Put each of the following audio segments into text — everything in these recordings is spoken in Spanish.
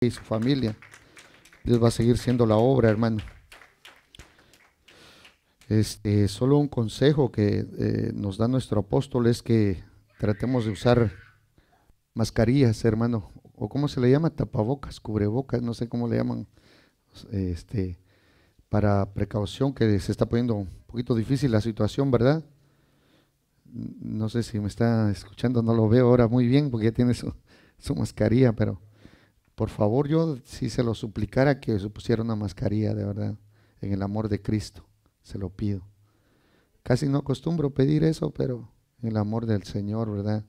y su familia. Dios va a seguir siendo la obra, hermano. Este, solo un consejo que eh, nos da nuestro apóstol es que tratemos de usar mascarillas, hermano, o cómo se le llama, tapabocas, cubrebocas, no sé cómo le llaman, este, para precaución, que se está poniendo un poquito difícil la situación, ¿verdad? No sé si me está escuchando, no lo veo ahora muy bien porque ya tiene su, su mascarilla, pero por favor, yo si se lo suplicara que se pusiera una mascarilla, de verdad, en el amor de Cristo, se lo pido. Casi no acostumbro pedir eso, pero en el amor del Señor, ¿verdad?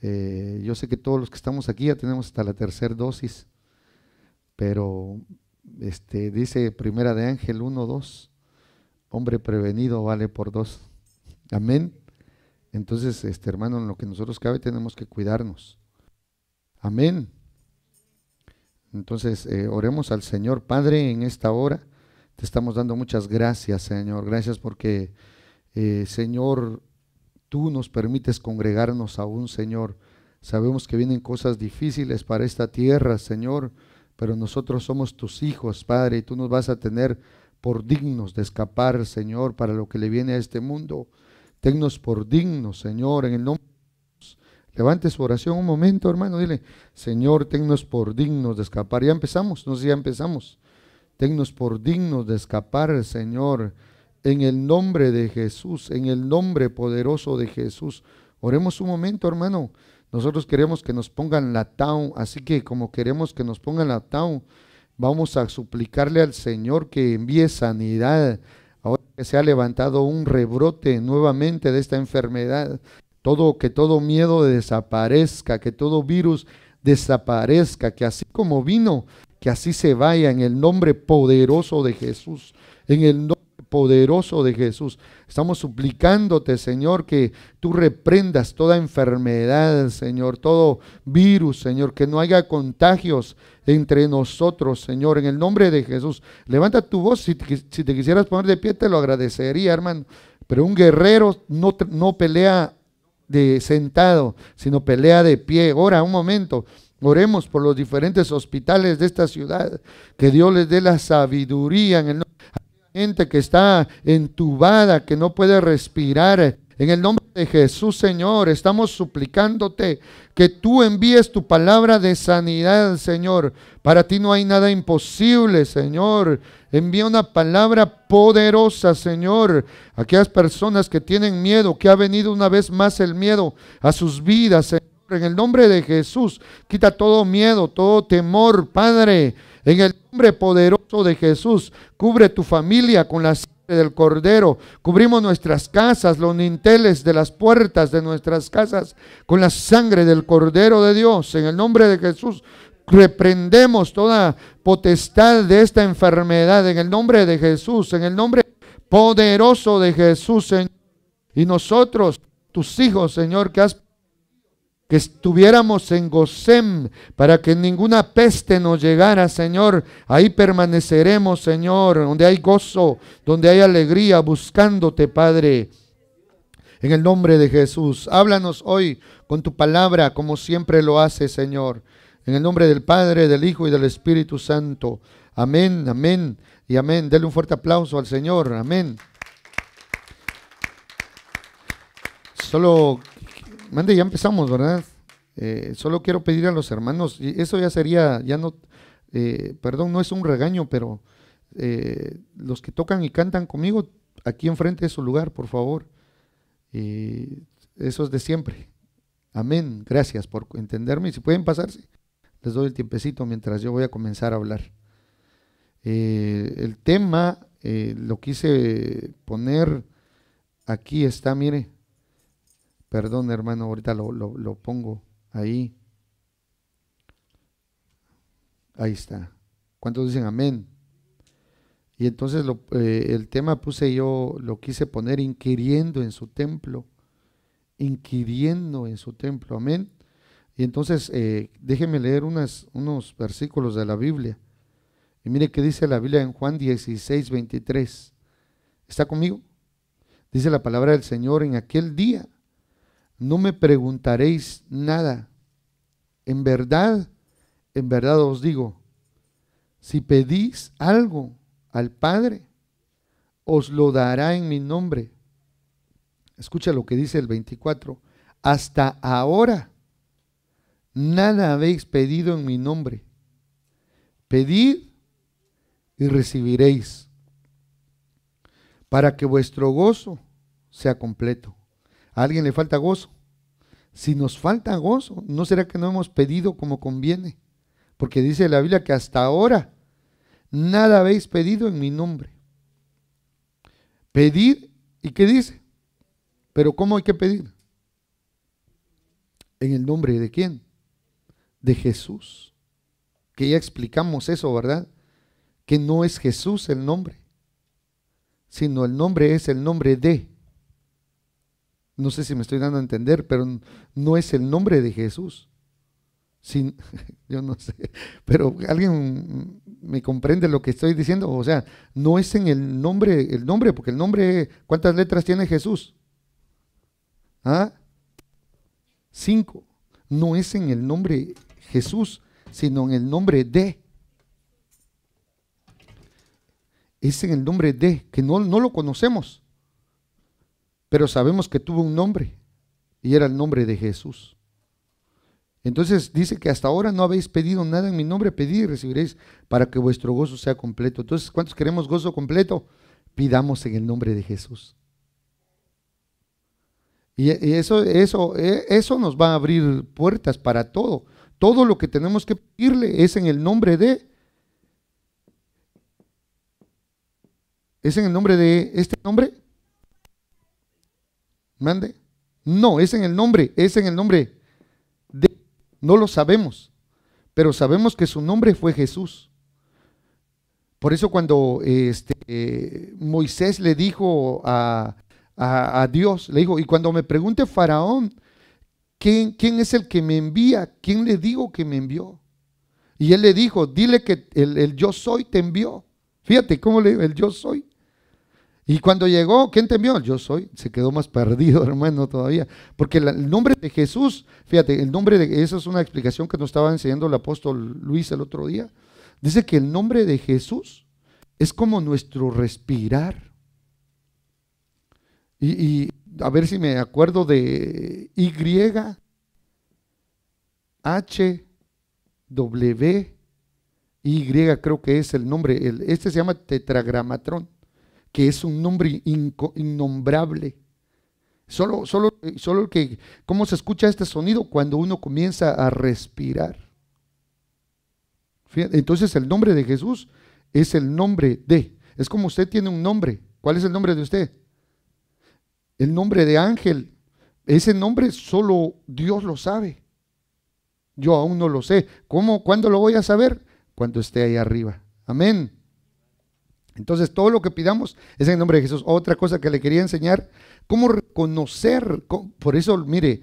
Eh, yo sé que todos los que estamos aquí ya tenemos hasta la tercera dosis, pero este, dice Primera de Ángel 1.2, hombre prevenido vale por dos. Amén. Entonces, este hermano, en lo que nosotros cabe tenemos que cuidarnos. Amén. Entonces, eh, oremos al Señor. Padre, en esta hora te estamos dando muchas gracias, Señor. Gracias porque, eh, Señor, tú nos permites congregarnos aún, Señor. Sabemos que vienen cosas difíciles para esta tierra, Señor, pero nosotros somos tus hijos, Padre, y tú nos vas a tener por dignos de escapar, Señor, para lo que le viene a este mundo. Tennos por dignos, Señor, en el nombre Levante su oración un momento, hermano. Dile, Señor, tennos por dignos de escapar. Ya empezamos, no ya empezamos. Tennos por dignos de escapar, Señor, en el nombre de Jesús, en el nombre poderoso de Jesús. Oremos un momento, hermano. Nosotros queremos que nos pongan la tau, así que como queremos que nos pongan la tau, vamos a suplicarle al Señor que envíe sanidad. Ahora que se ha levantado un rebrote nuevamente de esta enfermedad, todo, que todo miedo desaparezca, que todo virus desaparezca, que así como vino, que así se vaya en el nombre poderoso de Jesús, en el nombre poderoso de Jesús. Estamos suplicándote, Señor, que tú reprendas toda enfermedad, Señor, todo virus, Señor, que no haya contagios entre nosotros, Señor, en el nombre de Jesús. Levanta tu voz, si te, si te quisieras poner de pie, te lo agradecería, hermano. Pero un guerrero no, no pelea de sentado, sino pelea de pie. Ora un momento. Oremos por los diferentes hospitales de esta ciudad. Que Dios les dé la sabiduría en el nombre gente que está entubada, que no puede respirar, en el nombre de Jesús, Señor, estamos suplicándote que tú envíes tu palabra de sanidad, Señor. Para ti no hay nada imposible, Señor. Envía una palabra poderosa, Señor. Aquellas personas que tienen miedo, que ha venido una vez más el miedo a sus vidas, Señor. En el nombre de Jesús, quita todo miedo, todo temor, Padre. En el nombre poderoso de Jesús, cubre tu familia con las del Cordero. Cubrimos nuestras casas, los ninteles de las puertas de nuestras casas con la sangre del Cordero de Dios. En el nombre de Jesús reprendemos toda potestad de esta enfermedad en el nombre de Jesús, en el nombre poderoso de Jesús, Señor. Y nosotros, tus hijos, Señor, que has que estuviéramos en Gozem, para que ninguna peste nos llegara, Señor. Ahí permaneceremos, Señor, donde hay gozo, donde hay alegría, buscándote, Padre. En el nombre de Jesús, háblanos hoy con tu palabra, como siempre lo hace, Señor. En el nombre del Padre, del Hijo y del Espíritu Santo. Amén, amén y amén. Dele un fuerte aplauso al Señor. Amén. Solo Mande, ya empezamos, ¿verdad? Eh, solo quiero pedir a los hermanos, y eso ya sería, ya no, eh, perdón, no es un regaño, pero eh, los que tocan y cantan conmigo, aquí enfrente de su lugar, por favor. eso es de siempre. Amén. Gracias por entenderme. Y si pueden pasarse, les doy el tiempecito mientras yo voy a comenzar a hablar. el tema lo quise poner aquí, está, mire. Perdón, hermano, ahorita lo, pongo ahí. Ahí está. ¿Cuántos dicen amén? Y entonces eh, el tema puse yo, lo quise poner inquiriendo en su templo, inquiriendo en su templo, amén. Y entonces eh, déjenme leer unos versículos de la Biblia. Y mire qué dice la Biblia en Juan 16, 23. ¿Está conmigo? Dice la palabra del Señor, en aquel día no me preguntaréis nada. En verdad, en verdad os digo, si pedís algo al Padre, os lo dará en mi nombre. Escucha lo que dice el 24. Hasta ahora nada habéis pedido en mi nombre. Pedid y recibiréis para que vuestro gozo sea completo. ¿A alguien le falta gozo? Si nos falta gozo, ¿no será que no hemos pedido como conviene? Porque dice la Biblia que hasta ahora nada habéis pedido en mi nombre. Pedir, ¿y qué dice? Pero ¿cómo hay que pedir? ¿En el nombre de quién? De Jesús. Que ya explicamos eso, ¿verdad? Que no es Jesús el nombre, sino el nombre es el nombre de no sé si me estoy dando a entender, pero no es el nombre de Jesús. Sin, yo no sé, pero alguien me comprende lo que estoy diciendo, o sea, no es en el nombre, el nombre, porque el nombre, ¿cuántas letras tiene Jesús? ¿Ah? Cinco. No es en el nombre Jesús, sino en el nombre de. Es en el nombre de, que no, no lo conocemos pero sabemos que tuvo un nombre y era el nombre de Jesús. Entonces dice que hasta ahora no habéis pedido nada en mi nombre, pedid y recibiréis para que vuestro gozo sea completo. Entonces, ¿cuántos queremos gozo completo? Pidamos en el nombre de Jesús. Y eso, eso, e, eso nos va a abrir puertas para todo. Todo lo que tenemos que pedirle es en el nombre de... Es en el nombre de este nombre ¿Mande? No, es en el nombre, es en el nombre. De, no lo sabemos, pero sabemos que su nombre fue Jesús. Por eso cuando este, eh, Moisés le dijo a, Dios, le dijo, y cuando me pregunte Faraón, ¿quién, ¿quién es el que me envía? ¿Quién le digo que me envió? Y él le dijo, dile que el, yo soy te envió. Fíjate cómo le el yo soy. Y cuando llegó, ¿quién te envió? Yo soy. Se quedó más perdido, hermano, todavía. Porque el nombre de Jesús, fíjate, el nombre de, esa es una explicación que nos estaba enseñando el apóstol Luis el otro día. Dice que el nombre de Jesús es como nuestro respirar. Y, a ver si me acuerdo de Y, H, W, Y creo que es el nombre. El, este se llama tetragramatrón que es un nombre innombrable. Solo, solo, solo que, ¿cómo se escucha este sonido cuando uno comienza a respirar? entonces el nombre de Jesús es el nombre de, es como usted tiene un nombre. ¿Cuál es el nombre de usted? El nombre de ángel. Ese nombre solo Dios lo sabe. Yo aún no lo sé. ¿Cómo? ¿Cuándo lo voy a saber? Cuando esté ahí arriba. Amén. Entonces, todo lo que pidamos es en el nombre de Jesús. Otra cosa que le quería enseñar, cómo reconocer, por eso, mire,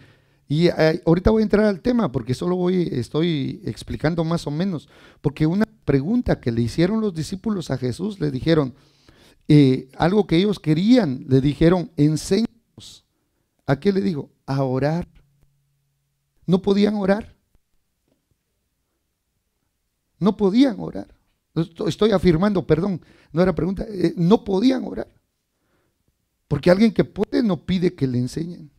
y eh, ahorita voy a entrar al tema porque solo voy, estoy explicando más o menos, porque una pregunta que le hicieron los discípulos a Jesús, le dijeron, eh, algo que ellos querían, le dijeron, enséñanos. ¿A qué le digo? A orar. ¿No podían orar? No podían orar. Estoy afirmando, perdón, no era pregunta. Eh, no podían orar. Porque alguien que puede no pide que le enseñen.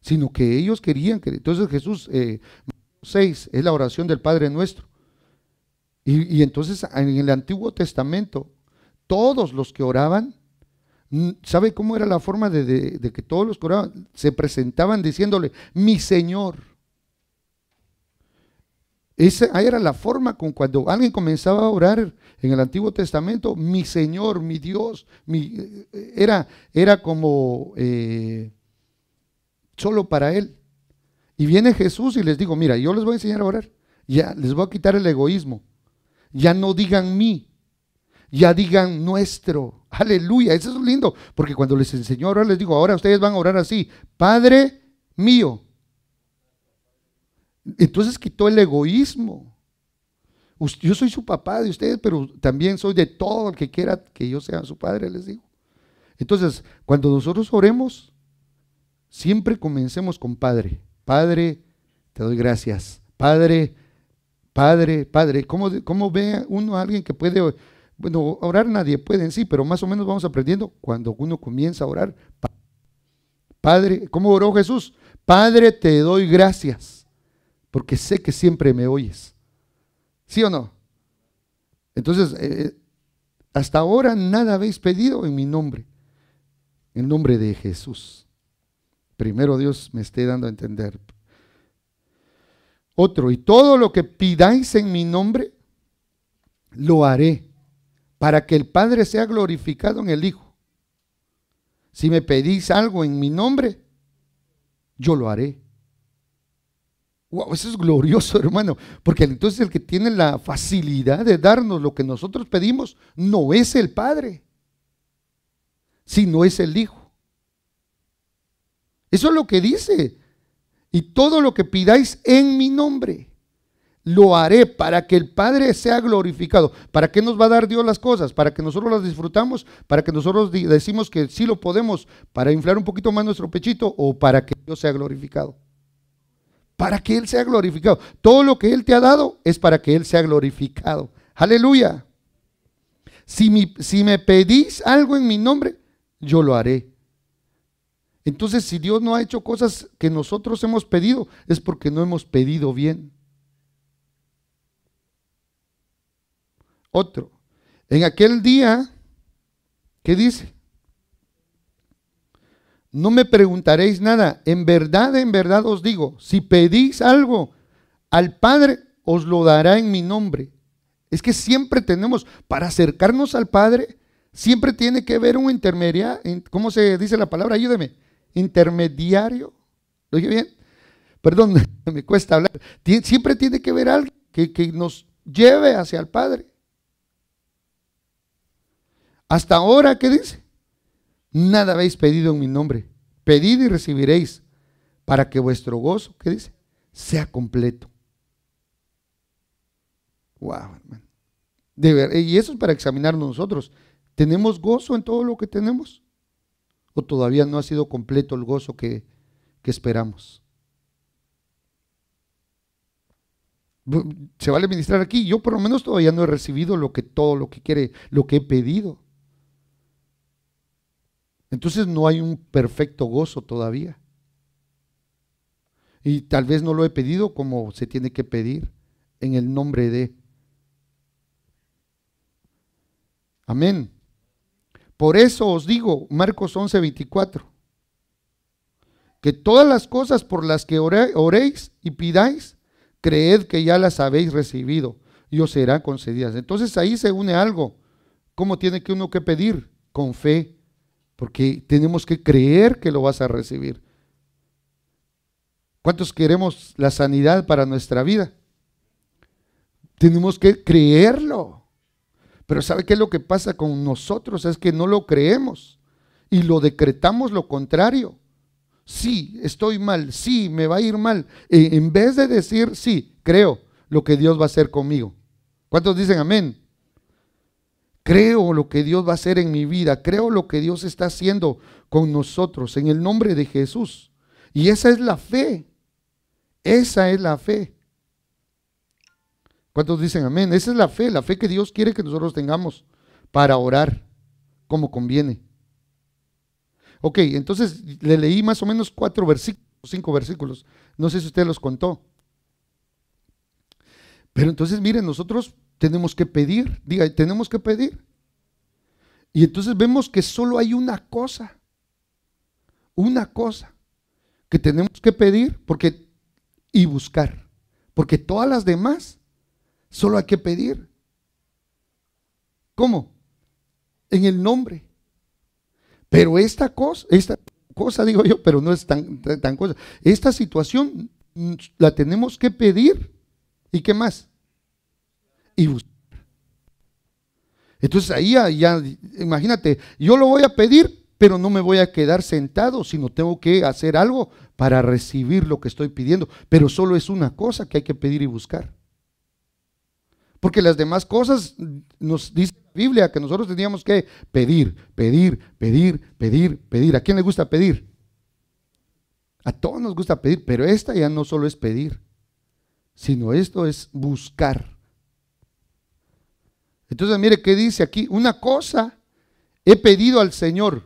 Sino que ellos querían que. Entonces Jesús, 6, eh, es la oración del Padre nuestro. Y, entonces en el Antiguo Testamento, todos los que oraban mm, ¿Sabe cómo era la forma de, de, que todos los que oraban se presentaban diciéndole, mi Señor? Esa era la forma con cuando alguien comenzaba a orar en el Antiguo Testamento, mi Señor, mi Dios, eh, era, era como eh, solo para Él. Y viene Jesús y les digo, mira, yo les voy a enseñar a orar, ya les voy a quitar el egoísmo, ya no digan mí, ya digan nuestro. Aleluya, eso es lindo, porque cuando les enseñó a orar, les digo, ahora ustedes van a orar así, Padre mío. Entonces quitó el egoísmo. Yo soy su papá de ustedes, pero también soy de todo el que quiera que yo sea su padre, les digo. Entonces, cuando nosotros oremos, siempre comencemos con Padre. Padre, te doy gracias. Padre, Padre, Padre. ¿Cómo, cómo ve uno a alguien que puede... Bueno, orar nadie puede en sí, pero más o menos vamos aprendiendo cuando uno comienza a orar. Padre, ¿cómo oró Jesús? Padre, te doy gracias porque sé que siempre me oyes. ¿Sí o no? Entonces, eh, eh, hasta ahora nada habéis pedido en mi nombre, en nombre de Jesús. Primero Dios me esté dando a entender. Otro, y todo lo que pidáis en mi nombre, lo haré, para que el Padre sea glorificado en el Hijo. Si me pedís algo en mi nombre, yo lo haré. Wow, eso es glorioso, hermano, porque entonces el que tiene la facilidad de darnos lo que nosotros pedimos no es el Padre, sino es el Hijo. Eso es lo que dice. Y todo lo que pidáis en mi nombre, lo haré para que el Padre sea glorificado. ¿Para qué nos va a dar Dios las cosas? ¿Para que nosotros las disfrutamos? ¿Para que nosotros decimos que sí lo podemos? ¿Para inflar un poquito más nuestro pechito? ¿O para que Dios sea glorificado? para que Él sea glorificado. Todo lo que Él te ha dado es para que Él sea glorificado. Aleluya. Si me, si me pedís algo en mi nombre, yo lo haré. Entonces, si Dios no ha hecho cosas que nosotros hemos pedido, es porque no hemos pedido bien. Otro, en aquel día, ¿qué dice? no me preguntaréis nada. En verdad, en verdad os digo, si pedís algo al Padre, os lo dará en mi nombre. Es que siempre tenemos, para acercarnos al Padre, siempre tiene que haber un intermediario, ¿cómo se dice la palabra? Ayúdeme. Intermediario. ¿Lo oye bien? Perdón, me cuesta hablar. Siempre tiene que haber algo que, que nos lleve hacia el Padre. Hasta ahora, ¿qué dice? nada habéis pedido en mi nombre. Pedid y recibiréis para que vuestro gozo, ¿qué dice? Sea completo. Wow, hermano. y eso es para examinarnos nosotros. ¿Tenemos gozo en todo lo que tenemos? ¿O todavía no ha sido completo el gozo que, que esperamos? Se vale ministrar aquí. Yo por lo menos todavía no he recibido lo que todo lo que quiere, lo que he pedido. Entonces no hay un perfecto gozo todavía. Y tal vez no lo he pedido como se tiene que pedir en el nombre de. Amén. Por eso os digo, Marcos 11, 24, que todas las cosas por las que oréis y pidáis, creed que ya las habéis recibido y os serán concedidas. Entonces ahí se une algo. ¿Cómo tiene que uno que pedir? Con fe porque tenemos que creer que lo vas a recibir. ¿Cuántos queremos la sanidad para nuestra vida? Tenemos que creerlo. Pero ¿sabe qué es lo que pasa con nosotros? Es que no lo creemos y lo decretamos lo contrario. Sí, estoy mal, sí, me va a ir mal. E, en vez de decir, sí, creo lo que Dios va a hacer conmigo. ¿Cuántos dicen amén? Creo lo que Dios va a hacer en mi vida, creo lo que Dios está haciendo con nosotros en el nombre de Jesús. Y esa es la fe. Esa es la fe. ¿Cuántos dicen amén? Esa es la fe, la fe que Dios quiere que nosotros tengamos para orar como conviene. Ok, entonces le leí más o menos cuatro versículos, cinco versículos. No sé si usted los contó. Pero entonces, miren, nosotros tenemos que pedir, diga, tenemos que pedir. Y entonces vemos que solo hay una cosa, una cosa que tenemos que pedir porque, y buscar, porque todas las demás solo hay que pedir. ¿Cómo? En el nombre. Pero esta cosa, esta cosa digo yo, pero no es tan, tan, tan cosa. Esta situación mm, la tenemos que pedir. ¿Y qué más? y buscar. Entonces ahí ya, imagínate, yo lo voy a pedir, pero no me voy a quedar sentado, sino tengo que hacer algo para recibir lo que estoy pidiendo. Pero solo es una cosa que hay que pedir y buscar. Porque las demás cosas nos dice la Biblia que nosotros teníamos que pedir, pedir, pedir, pedir, pedir. ¿A quién le gusta pedir? A todos nos gusta pedir, pero esta ya no solo es pedir, sino esto es buscar. Entonces mire qué dice aquí, una cosa he pedido al Señor.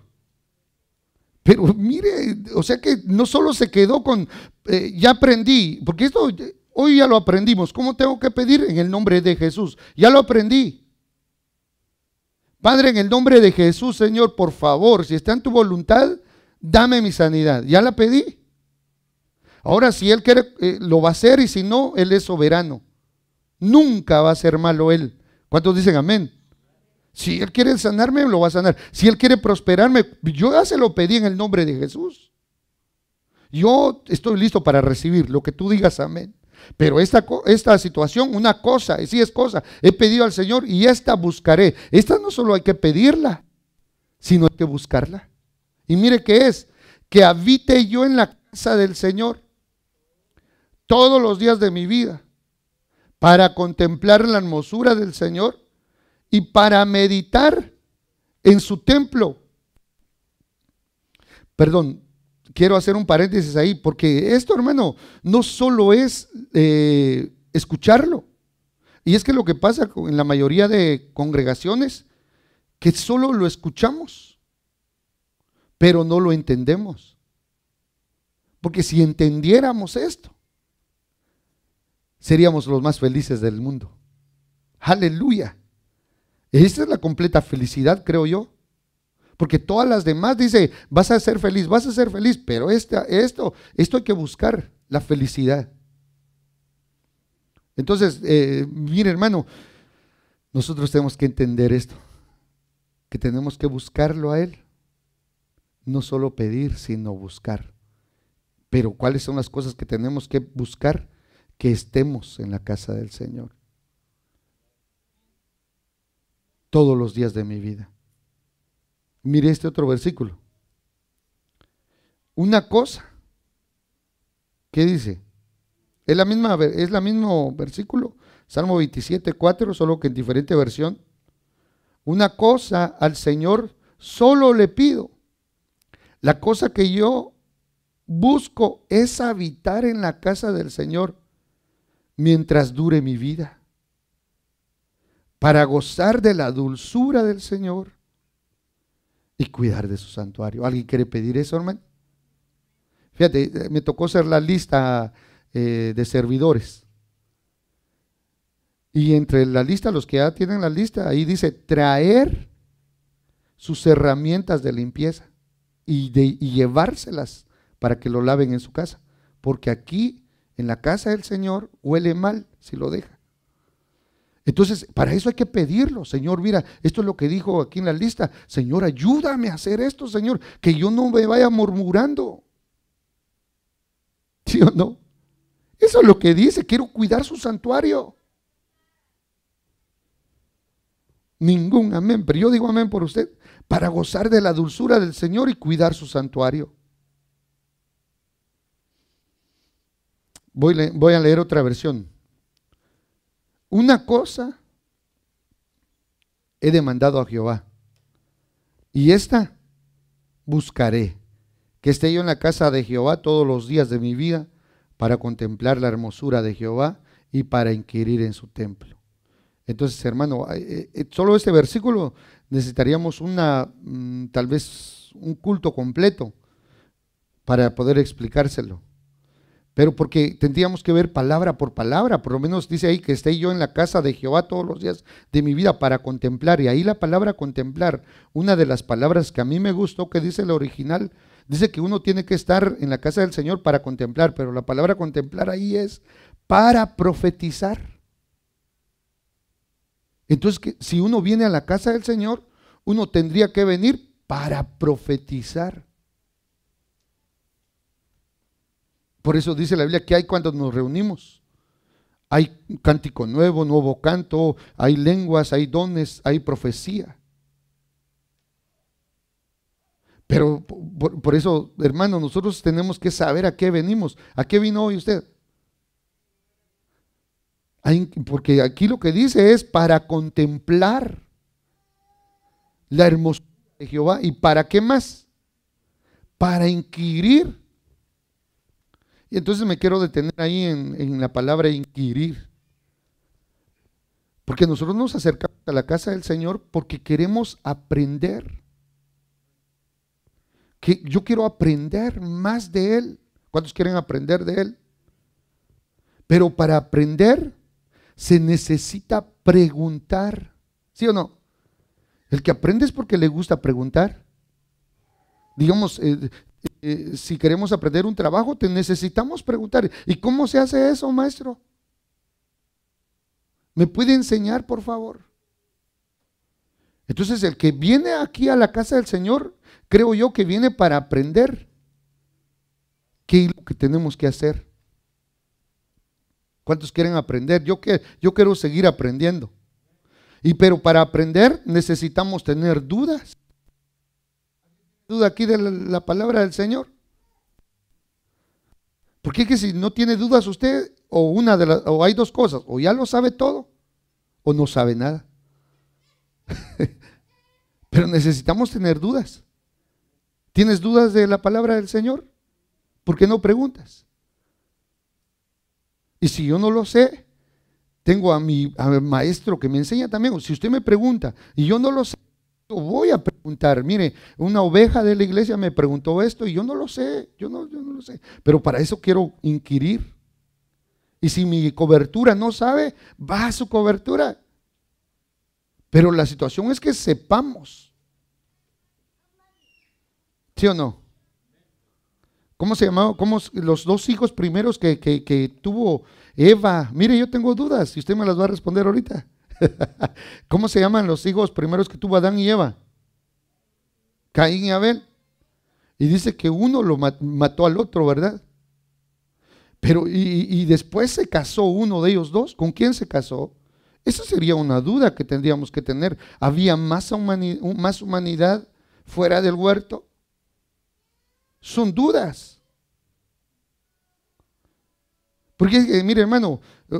Pero mire, o sea que no solo se quedó con, eh, ya aprendí, porque esto hoy ya lo aprendimos. ¿Cómo tengo que pedir? En el nombre de Jesús. Ya lo aprendí. Padre, en el nombre de Jesús, Señor, por favor, si está en tu voluntad, dame mi sanidad. Ya la pedí. Ahora, si Él quiere, eh, lo va a hacer y si no, Él es soberano. Nunca va a ser malo Él. ¿Cuántos dicen amén? Si Él quiere sanarme, lo va a sanar. Si Él quiere prosperarme, yo ya se lo pedí en el nombre de Jesús. Yo estoy listo para recibir lo que tú digas, amén. Pero esta, esta situación, una cosa, y si es cosa, he pedido al Señor y esta buscaré. Esta no solo hay que pedirla, sino hay que buscarla. Y mire qué es, que habite yo en la casa del Señor todos los días de mi vida para contemplar la hermosura del Señor y para meditar en su templo. Perdón, quiero hacer un paréntesis ahí, porque esto, hermano, no solo es eh, escucharlo. Y es que lo que pasa en la mayoría de congregaciones, que solo lo escuchamos, pero no lo entendemos. Porque si entendiéramos esto, seríamos los más felices del mundo. Aleluya. Esa es la completa felicidad, creo yo. Porque todas las demás dice, vas a ser feliz, vas a ser feliz, pero esta, esto, esto hay que buscar, la felicidad. Entonces, eh, mire hermano, nosotros tenemos que entender esto, que tenemos que buscarlo a Él, no solo pedir, sino buscar. Pero ¿cuáles son las cosas que tenemos que buscar? que estemos en la casa del Señor. Todos los días de mi vida. Mire este otro versículo. Una cosa. ¿Qué dice? Es la misma es la mismo versículo, Salmo 27, 4, solo que en diferente versión. Una cosa al Señor solo le pido. La cosa que yo busco es habitar en la casa del Señor mientras dure mi vida, para gozar de la dulzura del Señor y cuidar de su santuario. ¿Alguien quiere pedir eso, hermano? Fíjate, eh, me tocó hacer la lista eh, de servidores. Y entre la lista, los que ya tienen la lista, ahí dice traer sus herramientas de limpieza y, de, y llevárselas para que lo laven en su casa. Porque aquí en la casa del Señor huele mal si lo deja. Entonces, para eso hay que pedirlo, Señor, mira, esto es lo que dijo aquí en la lista, Señor, ayúdame a hacer esto, Señor, que yo no me vaya murmurando. ¿Sí o no? Eso es lo que dice, quiero cuidar su santuario. Ningún amén, pero yo digo amén por usted, para gozar de la dulzura del Señor y cuidar su santuario. Voy, a leer otra versión. Una cosa he demandado a Jehová. Y esta buscaré, que esté yo en la casa de Jehová todos los días de mi vida para contemplar la hermosura de Jehová y para inquirir en su templo. Entonces, hermano, eh, eh, solo este versículo necesitaríamos una, mm, tal vez un culto completo para poder explicárselo pero porque tendríamos que ver palabra por palabra, por lo menos dice ahí que esté yo en la casa de Jehová todos los días de mi vida para contemplar, y ahí la palabra contemplar, una de las palabras que a mí me gustó que dice el original, dice que uno tiene que estar en la casa del Señor para contemplar, pero la palabra contemplar ahí es para profetizar. Entonces, que si uno viene a la casa del Señor, uno tendría que venir para profetizar. Por eso dice la Biblia que hay cuando nos reunimos. Hay cántico nuevo, nuevo canto, hay lenguas, hay dones, hay profecía. Pero por, eso, hermano, nosotros tenemos que saber a qué venimos. ¿A qué vino hoy usted? porque aquí lo que dice es para contemplar la hermosura de Jehová. ¿Y para qué más? Para inquirir y entonces me quiero detener ahí en, la palabra inquirir. Porque nosotros nos acercamos a la casa del Señor porque queremos aprender. Que yo quiero aprender más de Él. ¿Cuántos quieren aprender de Él? Pero para aprender se necesita preguntar. ¿Sí o no? El que aprende es porque le gusta preguntar. Digamos, eh, eh, si queremos aprender un trabajo, te necesitamos preguntar, ¿y cómo se hace eso, maestro? ¿Me puede enseñar, por favor? Entonces, el que viene aquí a la casa del Señor, creo yo que viene para aprender qué es lo que tenemos que hacer. ¿Cuántos quieren aprender? Yo, que, yo quiero seguir aprendiendo. Y pero para aprender necesitamos tener dudas duda aquí de la, palabra del Señor? Porque es que si no tiene dudas usted, o una de las, o hay dos cosas, o ya lo sabe todo, o no sabe nada. Pero necesitamos tener dudas. ¿Tienes dudas de la palabra del Señor? ¿Por qué no preguntas? Y si yo no lo sé, tengo a mi, a mi maestro que me enseña también. Si usted me pregunta y yo no lo sé, voy a preguntar. Mire, una oveja de la iglesia me preguntó esto y yo no lo sé, yo no, lo sé. Pero para eso quiero inquirir. Y si mi cobertura no sabe, va a su cobertura. Pero la situación es que sepamos. ¿Sí o no? ¿Cómo se llamaba? ¿Cómo los dos hijos primeros que, que tuvo Eva? Mire, yo tengo dudas y usted me las va a responder ahorita. ¿Cómo se llaman los hijos primeros que tuvo Adán y Eva? Caín y Abel. Y dice que uno lo mató al otro, ¿verdad? Pero y, después se casó uno de ellos dos. ¿Con quién se casó? Esa sería una duda que tendríamos que tener. ¿Había más humanidad, más humanidad fuera del huerto? Son dudas. Porque, mire hermano, eh,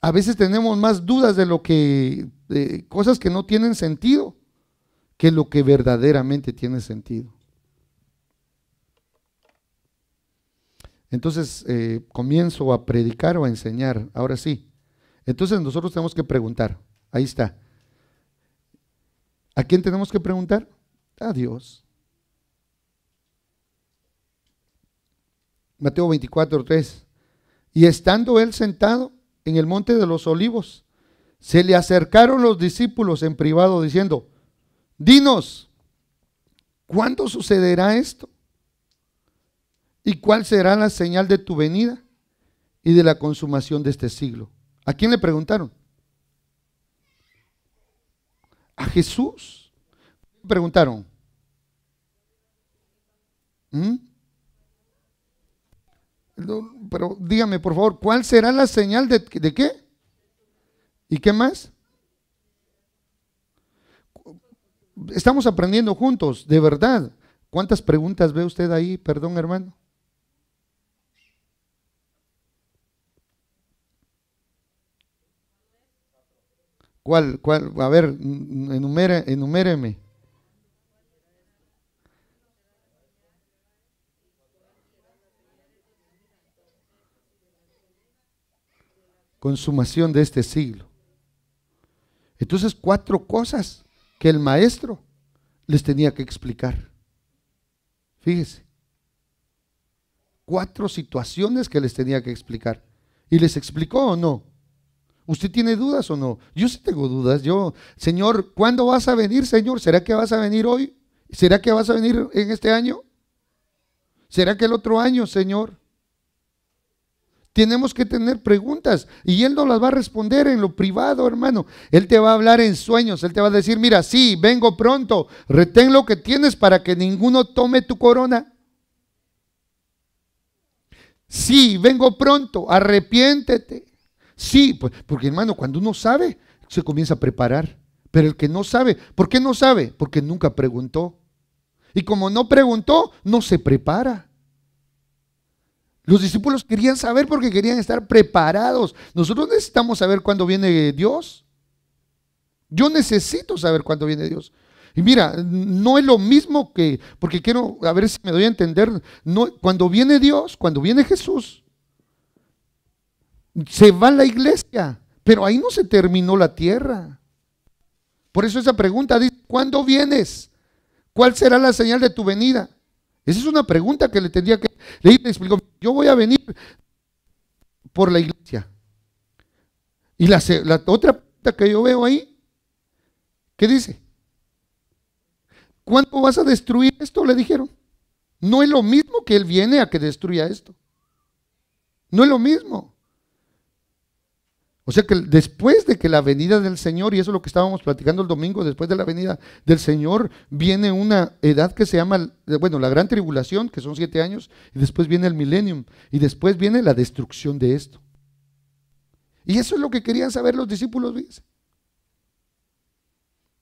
a veces tenemos más dudas de lo que, de cosas que no tienen sentido que es lo que verdaderamente tiene sentido. Entonces eh, comienzo a predicar o a enseñar, ahora sí. Entonces nosotros tenemos que preguntar, ahí está. ¿A quién tenemos que preguntar? A Dios. Mateo 24, 3. Y estando él sentado en el monte de los olivos, se le acercaron los discípulos en privado diciendo, Dinos, ¿cuándo sucederá esto? ¿Y cuál será la señal de tu venida y de la consumación de este siglo? ¿A quién le preguntaron? A Jesús. ¿Le preguntaron. ¿Mm? Pero dígame, por favor, ¿cuál será la señal de, de qué? ¿Y qué más? estamos aprendiendo juntos, de verdad. ¿Cuántas preguntas ve usted ahí, perdón hermano? ¿Cuál, cuál? A ver, enumere, enuméreme. Consumación de este siglo. Entonces, cuatro cosas que el maestro les tenía que explicar. Fíjese, cuatro situaciones que les tenía que explicar. ¿Y les explicó o no? ¿Usted tiene dudas o no? Yo sí tengo dudas. Yo, Señor, ¿cuándo vas a venir, Señor? ¿Será que vas a venir hoy? ¿Será que vas a venir en este año? ¿Será que el otro año, Señor? tenemos que tener preguntas y Él no las va a responder en lo privado, hermano. Él te va a hablar en sueños, Él te va a decir, mira, sí, vengo pronto, retén lo que tienes para que ninguno tome tu corona. Sí, vengo pronto, arrepiéntete. Sí, pues, porque hermano, cuando uno sabe, se comienza a preparar. Pero el que no sabe, ¿por qué no sabe? Porque nunca preguntó. Y como no preguntó, no se prepara. Los discípulos querían saber porque querían estar preparados. Nosotros necesitamos saber cuándo viene Dios. Yo necesito saber cuándo viene Dios. Y mira, no es lo mismo que, porque quiero, a ver si me doy a entender, no, cuando viene Dios, cuando viene Jesús, se va la iglesia, pero ahí no se terminó la tierra. Por eso esa pregunta dice, ¿cuándo vienes? ¿Cuál será la señal de tu venida? Esa es una pregunta que le tendría que Leí explicó, yo voy a venir por la iglesia. Y la, otra que yo veo ahí, ¿qué dice? ¿Cuándo vas a destruir esto? Le dijeron. No es lo mismo que él viene a que destruya esto. No es lo mismo. O sea que después de que la venida del Señor, y eso es lo que estábamos platicando el domingo, después de la venida del Señor, viene una edad que se llama, eh, bueno, la gran tribulación, que son siete años, y después viene el milenium, y después viene la destrucción de esto. Y eso es lo que querían saber los discípulos,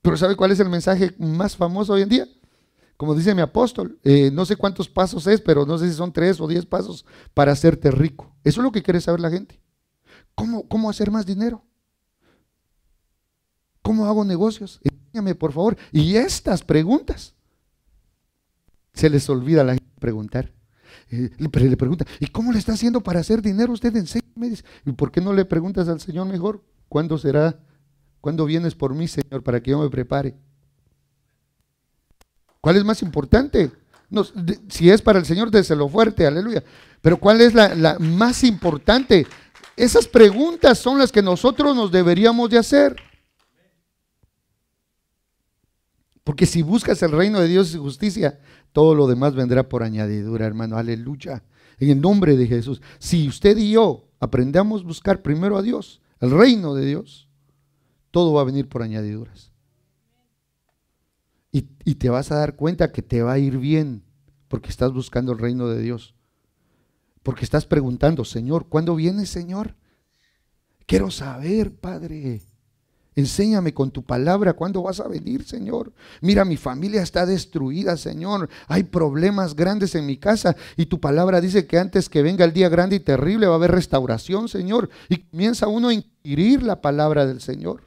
Pero ¿sabe cuál es el mensaje más famoso hoy en día? Como dice mi apóstol, eh, no sé cuántos pasos es, pero no sé si son tres o diez pasos para hacerte rico. Eso es lo que quiere saber la gente. ¿Cómo, hacer más dinero? ¿Cómo hago negocios? Enséñame, por favor. Y estas preguntas. Se les olvida a la gente preguntar. Eh, le, pregunta, ¿y cómo le está haciendo para hacer dinero? Usted seis meses? ¿Y por qué no le preguntas al Señor mejor? ¿Cuándo será? ¿Cuándo vienes por mí, Señor, para que yo me prepare? ¿Cuál es más importante? No, si es para el Señor, déselo fuerte, aleluya. Pero ¿cuál es la, la más importante? Esas preguntas son las que nosotros nos deberíamos de hacer. Porque si buscas el reino de Dios y justicia, todo lo demás vendrá por añadidura, hermano. Aleluya. En el nombre de Jesús. Si usted y yo aprendamos a buscar primero a Dios, el reino de Dios, todo va a venir por añadiduras. Y, y te vas a dar cuenta que te va a ir bien porque estás buscando el reino de Dios. Porque estás preguntando, Señor, ¿cuándo viene Señor? Quiero saber, Padre. Enséñame con tu palabra cuándo vas a venir, Señor. Mira, mi familia está destruida, Señor. Hay problemas grandes en mi casa. Y tu palabra dice que antes que venga el día grande y terrible va a haber restauración, Señor. Y comienza uno a inquirir la palabra del Señor.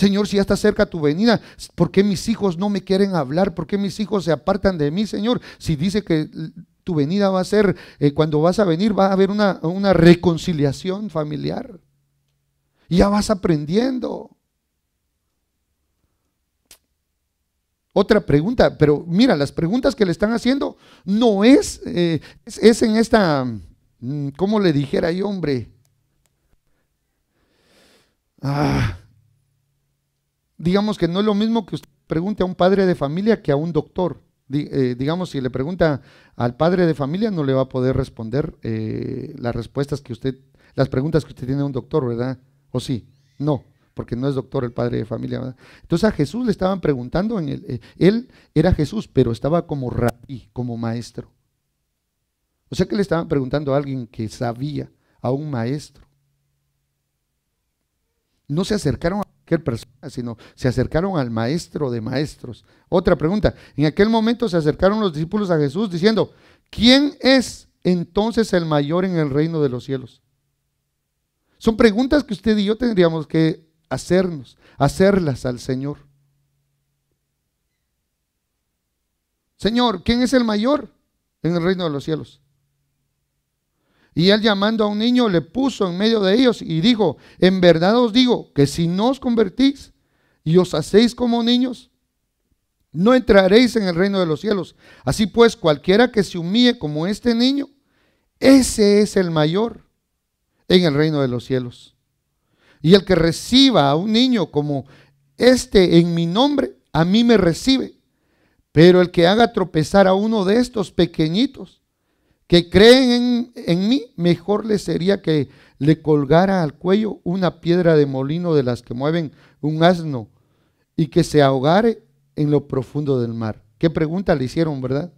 Señor, si ya está cerca tu venida, ¿por qué mis hijos no me quieren hablar? ¿Por qué mis hijos se apartan de mí, Señor? Si dice que tu venida va a ser, eh, cuando vas a venir va a haber una, reconciliación familiar. ya vas aprendiendo. Otra pregunta, pero mira, las preguntas que le están haciendo no es, es, eh, es, en esta, mm, ¿cómo le dijera yo, hombre? Ah, digamos que no es lo mismo que usted pregunte a un padre de familia que a un doctor. Eh, digamos, si le pregunta al padre de familia, no le va a poder responder eh, las respuestas que usted, las preguntas que usted tiene a un doctor, ¿verdad? ¿O sí? No, porque no es doctor el padre de familia, ¿verdad? Entonces a Jesús le estaban preguntando, en eh, él era Jesús, pero estaba como rabí, como maestro. O sea que le estaban preguntando a alguien que sabía, a un maestro. No se acercaron a persona, sino se acercaron al maestro de maestros. Otra pregunta, en aquel momento se acercaron los discípulos a Jesús diciendo, ¿quién es entonces el mayor en el reino de los cielos? Son preguntas que usted y yo tendríamos que hacernos, hacerlas al Señor. Señor, ¿quién es el mayor en el reino de los cielos? Y él llamando a un niño le puso en medio de ellos y dijo, en verdad os digo que si no os convertís y os hacéis como niños, no entraréis en el reino de los cielos. Así pues, cualquiera que se humille como este niño, ese es el mayor en el reino de los cielos. Y el que reciba a un niño como este en mi nombre, a mí me recibe. Pero el que haga tropezar a uno de estos pequeñitos, que creen en, mí, mejor le sería que le colgara al cuello una piedra de molino de las que mueven un asno y que se ahogare en lo profundo del mar. ¿Qué pregunta le hicieron, verdad?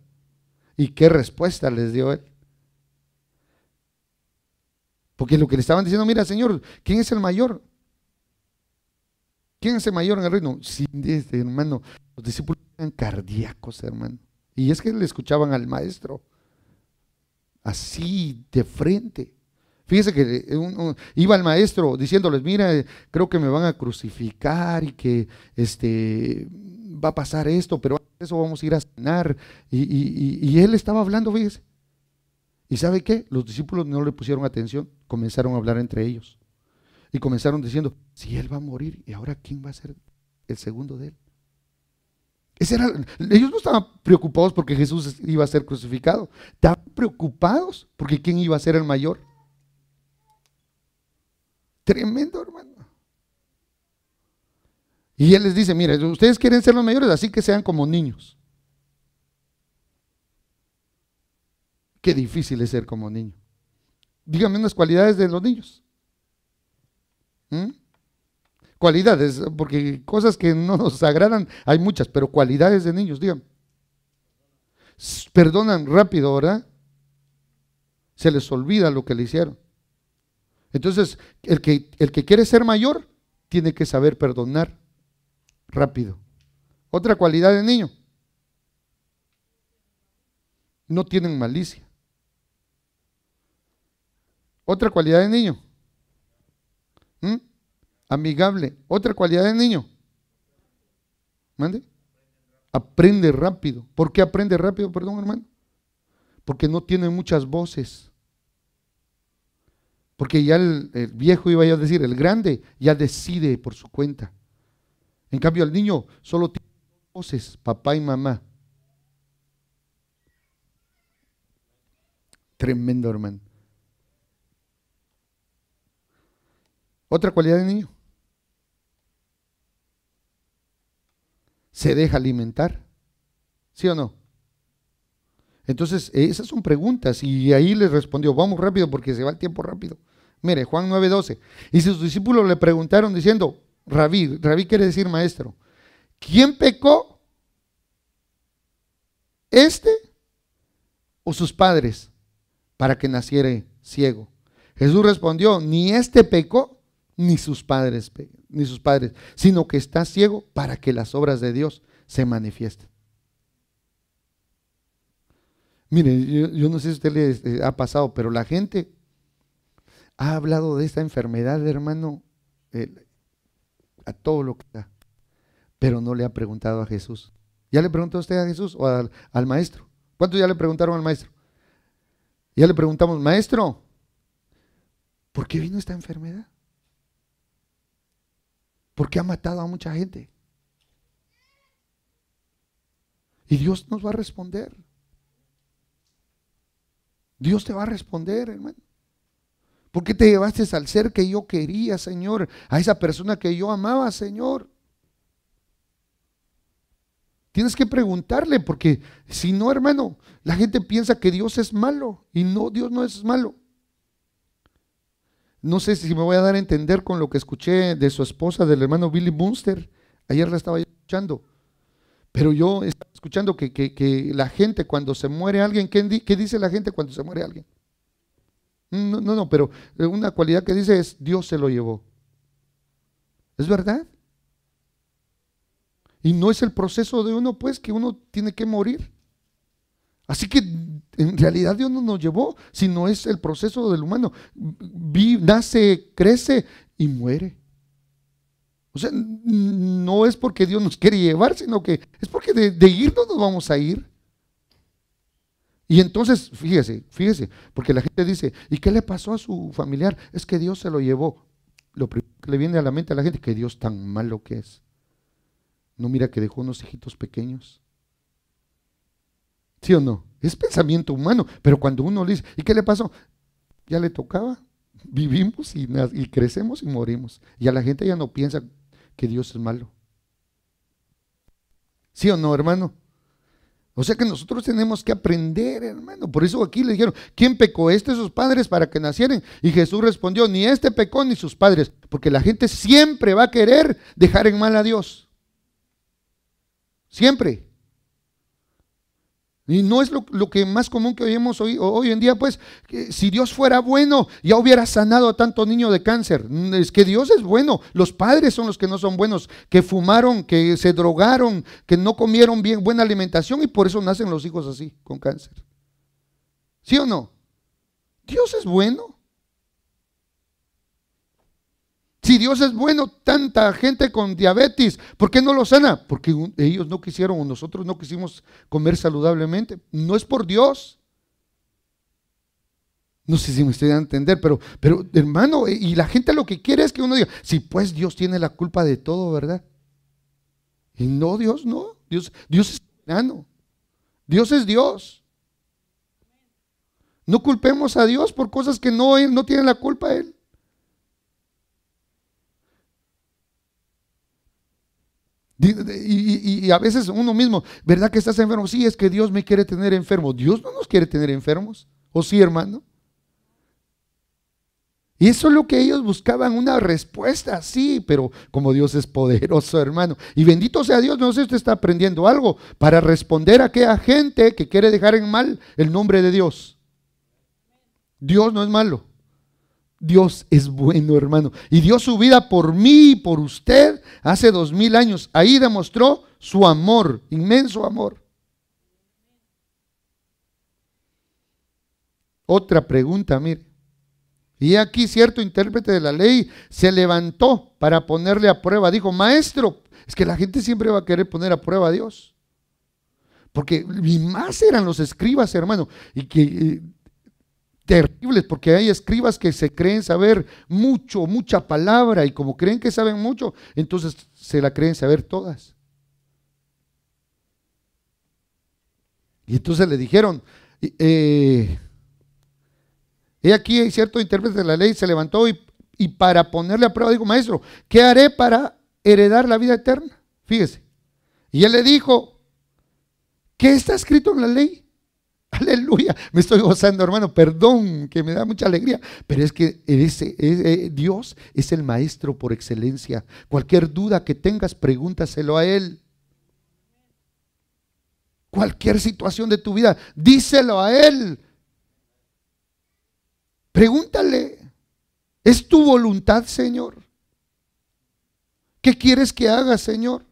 ¿Y qué respuesta les dio él? Porque lo que le estaban diciendo, mira Señor, ¿quién es el mayor? ¿Quién es el mayor en el reino? Sí, hermano, los discípulos eran cardíacos, hermano. Y es que le escuchaban al maestro así de frente. Fíjese que eh, iba el maestro diciéndoles, mira, eh, creo que me van a crucificar y que este, va a pasar esto, pero eso vamos a ir a cenar. Y, él estaba hablando, fíjese. ¿Y sabe qué? Los discípulos no le pusieron atención, comenzaron a hablar entre ellos. Y comenzaron diciendo, si él va a morir, ¿y ahora quién va a ser el segundo de él? era, ellos no estaban preocupados porque Jesús iba a ser crucificado. Estaban preocupados porque quién iba a ser el mayor. Tremendo, hermano. Y él les dice, mire, ustedes quieren ser los mayores, así que sean como niños. Qué difícil es ser como niño. díganme unas cualidades de los niños. ¿Mm? cualidades, porque cosas que no nos agradan hay muchas, pero cualidades de niños, digan. Perdonan rápido, ¿verdad? Se les olvida lo que le hicieron. Entonces, el que, el que quiere ser mayor tiene que saber perdonar rápido. Otra cualidad de niño. No tienen malicia. Otra cualidad de niño amigable. Otra cualidad del niño. ¿Mande? Aprende rápido. ¿Por qué aprende rápido, perdón, hermano? Porque no tiene muchas voces. Porque ya el, viejo iba a decir, el grande ya decide por su cuenta. En cambio, el niño solo tiene voces, papá y mamá. Tremendo, hermano. Otra cualidad del niño. se deja alimentar? ¿Sí o no? Entonces, esas son preguntas. Y ahí les respondió, vamos rápido porque se va el tiempo rápido. Mire, Juan 9:12. Y sus discípulos le preguntaron diciendo, Rabí, Rabí quiere decir maestro, ¿quién pecó? ¿Este o sus padres para que naciere ciego? Jesús respondió, ni este pecó, ni sus padres, ni sus padres, sino que está ciego para que las obras de Dios se manifiesten. Mire, yo, no sé si usted le este, ha pasado, pero la gente ha hablado de esta enfermedad, hermano, a todo lo que da, pero no le ha preguntado a Jesús. ¿Ya le preguntó usted a Jesús o al, al maestro? ¿Cuántos ya le preguntaron al maestro? Ya le preguntamos, maestro, ¿por qué vino esta enfermedad? porque ha matado a mucha gente. Y Dios nos va a responder. Dios te va a responder, hermano. ¿Por qué te llevaste al ser que yo quería, Señor? A esa persona que yo amaba, Señor. Tienes que preguntarle, porque si no, hermano, la gente piensa que Dios es malo. Y no, Dios no es malo. No sé si me voy a dar a entender con lo que escuché de su esposa, del hermano Billy Munster. Ayer la estaba escuchando. Pero yo estaba escuchando que, la gente cuando se muere alguien, ¿qué, ¿qué, dice la gente cuando se muere alguien? No, no, no, pero eh, una cualidad que dice es Dios se lo llevó. ¿Es verdad? Y no es el proceso de uno, pues, que uno tiene que morir. Así que en realidad Dios no nos llevó, sino es el proceso del humano. nace, crece y muere. O sea, no es porque Dios nos quiere llevar, sino que es porque de, irnos nos vamos a ir. Y entonces, fíjese, fíjese, porque la gente dice, ¿y qué le pasó a su familiar? Es que Dios se lo llevó. Lo primero que le viene a la mente a la gente, que Dios tan malo que es. No mira que dejó unos hijitos pequeños. ¿Sí o no? Es pensamiento humano, pero cuando uno le dice, ¿y qué le pasó? Ya le tocaba. Vivimos y, y crecemos y morimos. Y a la gente ya no piensa que Dios es malo. ¿Sí o no, hermano? O sea que nosotros tenemos que aprender, hermano. Por eso aquí le dijeron, ¿quién pecó este sus padres para que nacieran? Y Jesús respondió, ni este pecó ni sus padres, porque la gente siempre va a querer dejar en mal a Dios. Siempre. Y no es lo, que más común que oímos hoy, hoy en día, pues, que si Dios fuera bueno, ya hubiera sanado a tanto niño de cáncer. Mm, es que Dios es bueno, los padres son los que no son buenos, que fumaron, que se drogaron, que no comieron bien, buena alimentación, y por eso nacen los hijos así, con cáncer. ¿Sí o no? Dios es bueno. Dios es bueno, tanta gente con diabetes, ¿por qué no lo sana? Porque ellos no quisieron o nosotros no quisimos comer saludablemente. No es por Dios. No sé si me estoy a entender, pero, pero hermano, eh, y la gente lo que quiere es que uno diga, si pues Dios tiene la culpa de todo, ¿verdad? Y no, Dios no. Dios, Dios es sano. Dios es Dios. No culpemos a Dios por cosas que no, no tiene la culpa Él. Y, a veces uno mismo, ¿verdad que estás enfermo? Sí, es que Dios me quiere tener enfermo. Dios no nos quiere tener enfermos. ¿O sí, hermano? Y eso es lo que ellos buscaban, una respuesta, sí, pero como Dios es poderoso, hermano. Y bendito sea Dios, no sé si usted está aprendiendo algo para responder a aquella gente que quiere dejar en mal el nombre de Dios. Dios no es malo. Dios es bueno, hermano. Y dio su vida por mí y por usted hace dos mil años. Ahí demostró su amor, inmenso amor. Otra pregunta, mire. Y aquí cierto intérprete de la ley se levantó para ponerle a prueba. Dijo, maestro, es que la gente siempre va a querer poner a prueba a Dios. Porque y más eran los escribas, hermano. Y que eh, terribles, porque hay escribas que se creen saber mucho, mucha palabra, y como creen que saben mucho, entonces se la creen saber todas. Y entonces le dijeron, eh, he aquí cierto intérprete de la ley se levantó y, y para ponerle a prueba dijo, maestro, ¿qué haré para heredar la vida eterna? Fíjese. Y él le dijo, ¿qué está escrito en la ley? Aleluya, me estoy gozando, hermano. Perdón, que me da mucha alegría. Pero es que Dios es el maestro por excelencia. Cualquier duda que tengas, pregúntaselo a Él. Cualquier situación de tu vida, díselo a Él. Pregúntale, ¿es tu voluntad, Señor? ¿Qué quieres que haga, Señor?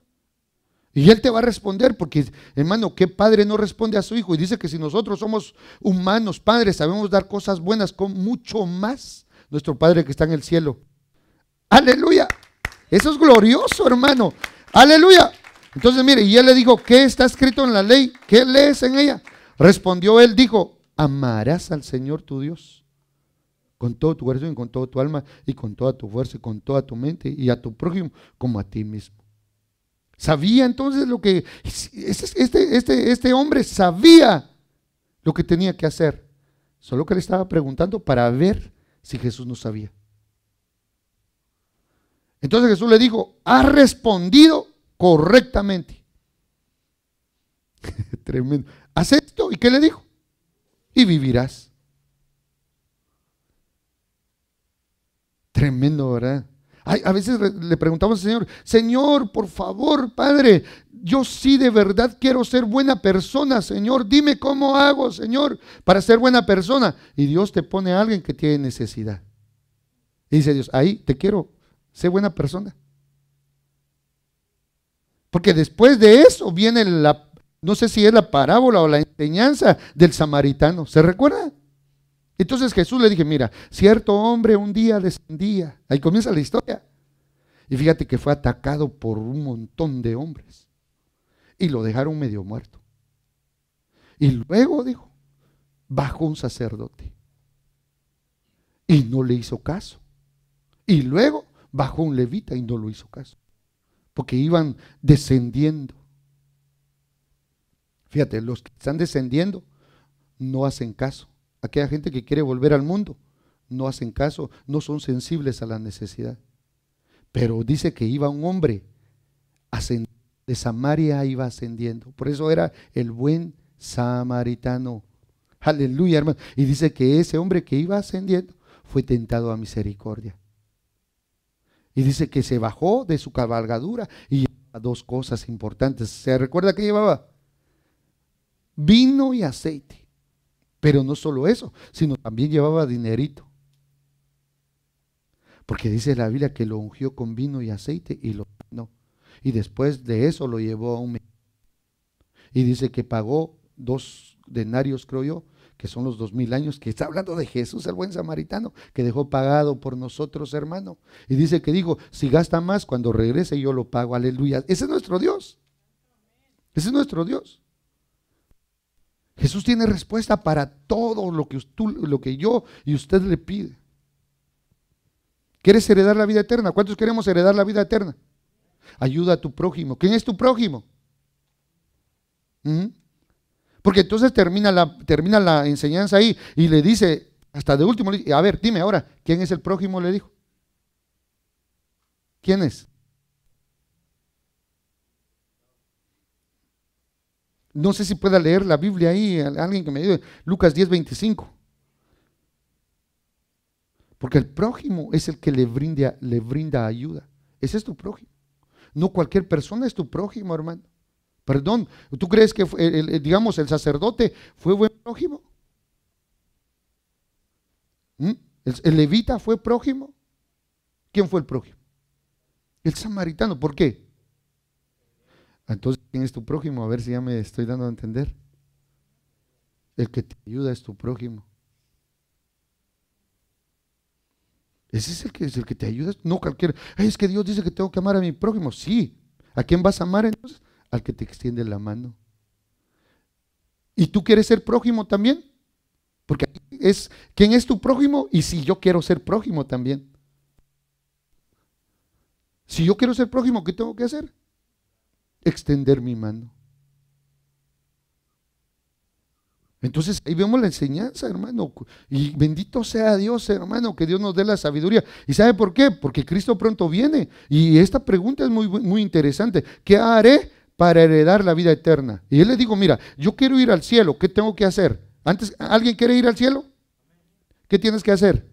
Y Él te va a responder porque, hermano, ¿qué padre no responde a su hijo? Y dice que si nosotros somos humanos, padres, sabemos dar cosas buenas con mucho más nuestro Padre que está en el cielo. Aleluya. Eso es glorioso, hermano. Aleluya. Entonces, mire, y él le dijo, ¿qué está escrito en la ley? ¿Qué lees en ella? Respondió él, dijo, amarás al Señor tu Dios con todo tu corazón y con toda tu alma y con toda tu fuerza y con toda tu mente y a tu prójimo como a ti mismo. Sabía entonces lo que... Este, este, este, este hombre sabía lo que tenía que hacer. Solo que le estaba preguntando para ver si Jesús no sabía. Entonces Jesús le dijo, ha respondido correctamente. Tremendo. Haz esto. ¿Y qué le dijo? Y vivirás. Tremendo, ¿verdad? a veces le preguntamos al Señor, Señor, por favor, Padre, yo sí de verdad quiero ser buena persona, Señor, dime cómo hago, Señor, para ser buena persona. Y Dios te pone a alguien que tiene necesidad. Y dice Dios, ahí te quiero, sé buena persona. Porque después de eso viene la, no sé si es la parábola o la enseñanza del samaritano, ¿se recuerda? Entonces Jesús le dije, mira, cierto hombre un día descendía, ahí comienza la historia. Y fíjate que fue atacado por un montón de hombres y lo dejaron medio muerto. Y luego, dijo, bajó un sacerdote y no le hizo caso. Y luego bajó un levita y no lo hizo caso, porque iban descendiendo. Fíjate, los que están descendiendo no hacen caso Aquella gente que quiere volver al mundo, no hacen caso, no son sensibles a la necesidad. Pero dice que iba un hombre de Samaria, iba ascendiendo. Por eso era el buen samaritano. Aleluya, hermano. Y dice que ese hombre que iba ascendiendo fue tentado a misericordia. Y dice que se bajó de su cabalgadura y llevaba dos cosas importantes. ¿Se recuerda que llevaba? Vino y aceite. Pero no solo eso, sino también llevaba dinerito. Porque dice la Biblia que lo ungió con vino y aceite y lo no. Y después de eso lo llevó a un y dice que pagó dos denarios, creo yo, que son los dos mil años, que está hablando de Jesús, el buen samaritano, que dejó pagado por nosotros, hermano. Y dice que dijo, si gasta más, cuando regrese yo lo pago, aleluya. Ese es nuestro Dios. Ese es nuestro Dios. Jesús tiene respuesta para todo lo que, tú, lo que yo y usted le pide. ¿Quieres heredar la vida eterna? ¿Cuántos queremos heredar la vida eterna? Ayuda a tu prójimo. ¿Quién es tu prójimo? Porque entonces termina la, termina la enseñanza ahí y le dice, hasta de último, a ver, dime ahora, ¿quién es el prójimo? Le dijo. ¿Quién es? No sé si pueda leer la Biblia ahí, alguien que me ayude. Lucas 10, 25. Porque el prójimo es el que le, le brinda ayuda. Ese es tu prójimo. No cualquier persona es tu prójimo, hermano. Perdón, ¿tú crees que, digamos, el sacerdote fue buen prójimo? ¿Mm? ¿El levita fue prójimo? ¿Quién fue el prójimo? El samaritano. ¿Por qué? Entonces, ¿quién es tu prójimo? A ver si ya me estoy dando a entender. El que te ayuda es tu prójimo. Ese es el que, es el que te ayuda, no cualquiera. es que Dios dice que tengo que amar a mi prójimo. Sí. ¿A quién vas a amar entonces? Al que te extiende la mano. ¿Y tú quieres ser prójimo también? Porque es quién es tu prójimo y si yo quiero ser prójimo también. Si yo quiero ser prójimo, ¿qué tengo que hacer? extender mi mano. Entonces ahí vemos la enseñanza, hermano. Y bendito sea Dios, hermano, que Dios nos dé la sabiduría. ¿Y sabe por qué? Porque Cristo pronto viene. Y esta pregunta es muy, muy interesante. ¿Qué haré para heredar la vida eterna? Y él le digo, mira, yo quiero ir al cielo. ¿Qué tengo que hacer? Antes, ¿alguien quiere ir al cielo? ¿Qué tienes que hacer?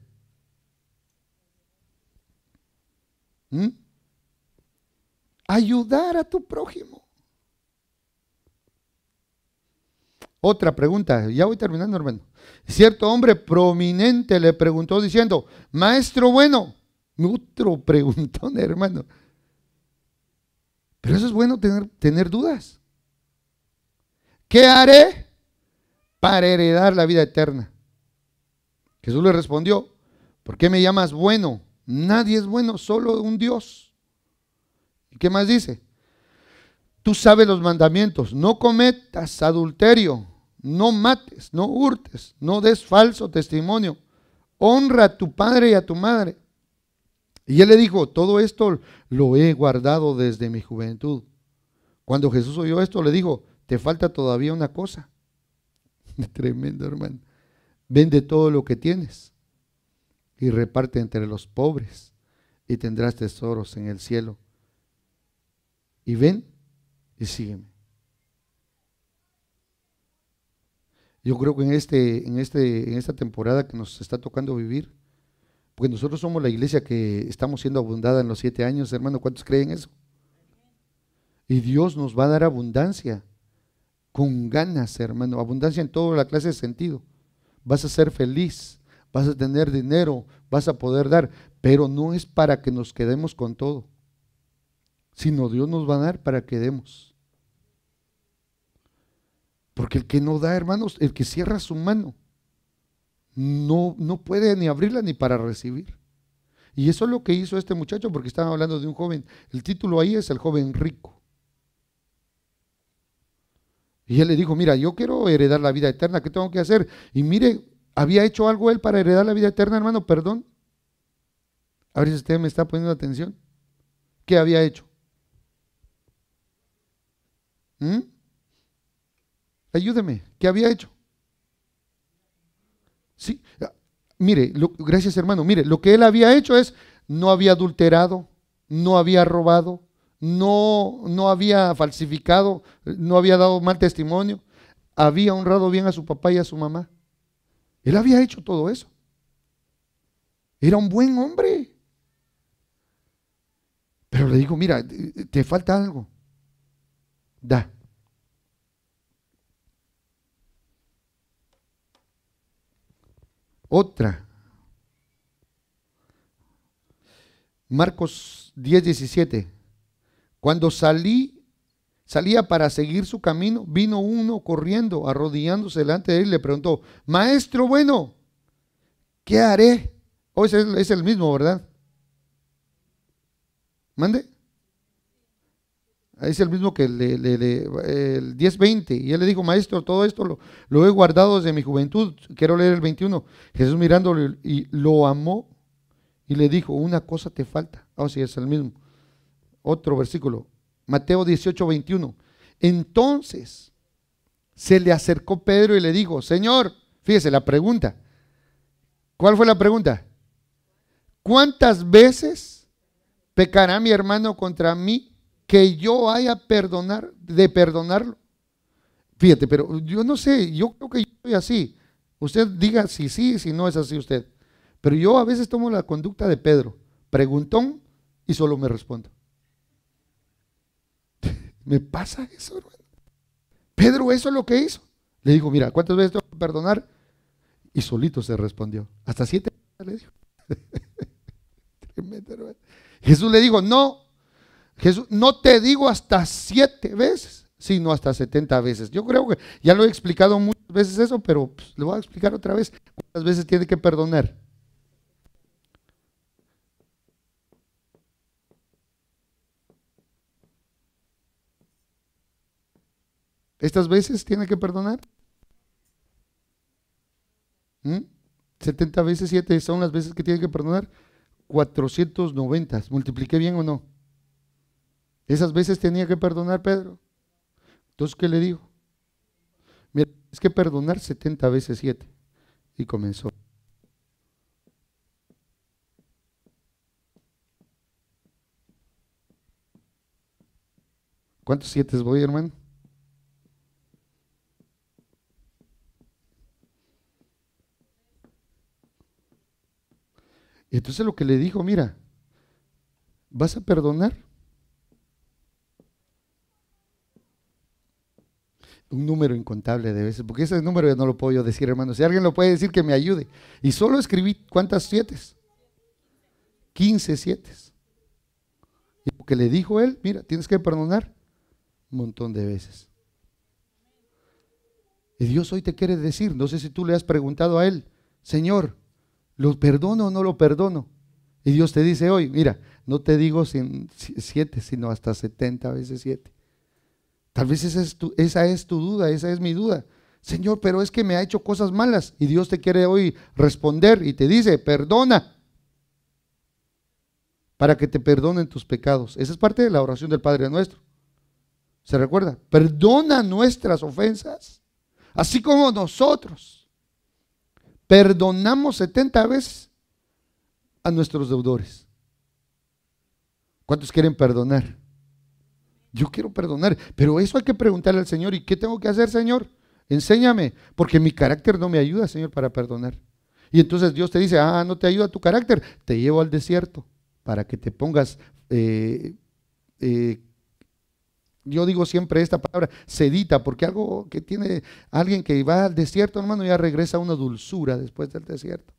¿Mm? Ayudar a tu prójimo. Otra pregunta, ya voy terminando, hermano. Cierto hombre prominente le preguntó diciendo, maestro bueno, otro preguntón, hermano. Pero eso es bueno tener, tener dudas. ¿Qué haré para heredar la vida eterna? Jesús le respondió, ¿por qué me llamas bueno? Nadie es bueno, solo un Dios. ¿Qué más dice? Tú sabes los mandamientos. No cometas adulterio, no mates, no hurtes, no des falso testimonio. Honra a tu padre y a tu madre. Y él le dijo, todo esto lo he guardado desde mi juventud. Cuando Jesús oyó esto, le dijo, te falta todavía una cosa. Tremendo, hermano. Vende todo lo que tienes y reparte entre los pobres y tendrás tesoros en el cielo y ven y sígueme. Yo creo que en, este, en, este, en esta temporada que nos está tocando vivir, porque nosotros somos la iglesia que estamos siendo abundada en los siete años, hermano, ¿cuántos creen eso? Y Dios nos va a dar abundancia, con ganas, hermano, abundancia en toda la clase de sentido. Vas a ser feliz, vas a tener dinero, vas a poder dar, pero no es para que nos quedemos con todo sino Dios nos va a dar para que demos. Porque el que no da, hermanos, el que cierra su mano, no, no puede ni abrirla ni para recibir. Y eso es lo que hizo este muchacho, porque estaba hablando de un joven. El título ahí es el joven rico. Y él le dijo, mira, yo quiero heredar la vida eterna, ¿qué tengo que hacer? Y mire, ¿había hecho algo él para heredar la vida eterna, hermano? Perdón. A ver si usted me está poniendo atención. ¿Qué había hecho? ¿Mm? Ayúdeme, ¿qué había hecho? Sí, ah, mire, gracias hermano, mire, lo que él había hecho es, no había adulterado, no había robado, no, no había falsificado, no había dado mal testimonio, había honrado bien a su papá y a su mamá. Él había hecho todo eso. Era un buen hombre. Pero le digo, mira, te falta algo da. Otra. Marcos 10, 17. Cuando salí, salía para seguir su camino, vino uno corriendo, arrodillándose delante de él, le preguntó, Maestro bueno, ¿qué haré? Hoy oh, es, el mismo, ¿verdad? Mande. Es el mismo que el 10-20 Y él le dijo, maestro, todo esto lo, he guardado desde mi juventud. Quiero leer el 21. Jesús mirándolo y lo amó y le dijo, una cosa te falta. Ah, sí, es el mismo. Otro versículo. Mateo 18, 21. Entonces se le acercó Pedro y le dijo, Señor, fíjese la pregunta. ¿Cuál fue la pregunta? ¿Cuántas veces pecará mi hermano contra mí? que yo haya perdonar, de perdonarlo. Fíjate, pero yo no sé, yo creo que yo soy así. Usted diga si sí, si no es así usted. Pero yo a veces tomo la conducta de Pedro, preguntón y solo me respondo. ¿Me pasa eso, hermano? Pedro, eso es lo que hizo. Le digo, mira, ¿cuántas veces tengo que perdonar? Y solito se respondió. Hasta siete le Jesús le dijo, no, Jesús, no te digo hasta siete veces, sino hasta setenta veces. Yo creo que ya lo he explicado muchas veces eso, pero lo pues, le voy a explicar otra vez cuántas veces tiene que perdonar. ¿Estas veces tiene que perdonar? ¿Mm? setenta 70 veces siete son las veces que tiene que perdonar. 490. ¿Multipliqué bien o no? ¿Esas veces tenía que perdonar Pedro? Entonces, ¿qué le dijo? Mira, es que perdonar 70 veces 7. Y comenzó. ¿Cuántos siete voy, hermano? entonces lo que le dijo, mira, ¿vas a perdonar? un número incontable de veces, porque ese número yo no lo puedo yo decir, hermano. Si alguien lo puede decir, que me ayude. Y solo escribí, ¿cuántas siete? quince siete. Y porque le dijo él, mira, tienes que perdonar un montón de veces. Y Dios hoy te quiere decir, no sé si tú le has preguntado a él, Señor, ¿lo perdono o no lo perdono? Y Dios te dice hoy, mira, no te digo siete, sino hasta setenta veces siete. Tal vez esa es, tu, duda, esa es mi duda. Señor, pero es que me ha hecho cosas malas y Dios te quiere hoy responder y te dice, perdona para que te perdonen tus pecados. Esa es parte de la oración del Padre nuestro. ¿Se recuerda? Perdona nuestras ofensas, así como nosotros perdonamos 70 veces a nuestros deudores. ¿Cuántos quieren perdonar? Yo quiero perdonar, pero eso hay que preguntarle al Señor, ¿y qué tengo que hacer, Señor? Enséñame, porque mi carácter no me ayuda, Señor, para perdonar. Y entonces Dios te dice, ah, no te ayuda tu carácter, te llevo al desierto para que te pongas, eh, eh, yo digo siempre esta palabra, sedita, porque algo que tiene alguien que va al desierto, hermano, ya regresa una dulzura después del desierto.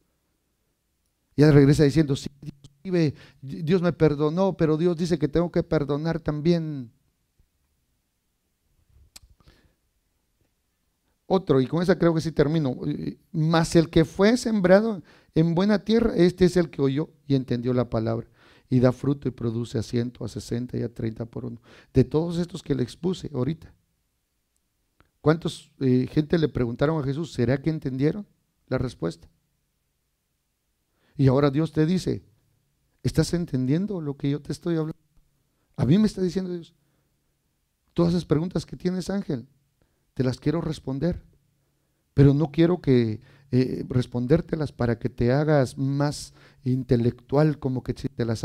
Ya regresa diciendo, sí, Dios me perdonó, pero Dios dice que tengo que perdonar también. otro, y con esa creo que sí termino, más el que fue sembrado en buena tierra, este es el que oyó y entendió la palabra y da fruto y produce a ciento, a sesenta y a treinta por uno. De todos estos que le expuse ahorita, ¿cuántos eh, gente le preguntaron a Jesús, ¿será que entendieron la respuesta? Y ahora Dios te dice, ¿estás entendiendo lo que yo te estoy hablando? A mí me está diciendo Dios. Todas esas preguntas que tienes, Ángel, te las quiero responder, pero no quiero que eh, respondértelas para que te hagas más intelectual como que si te las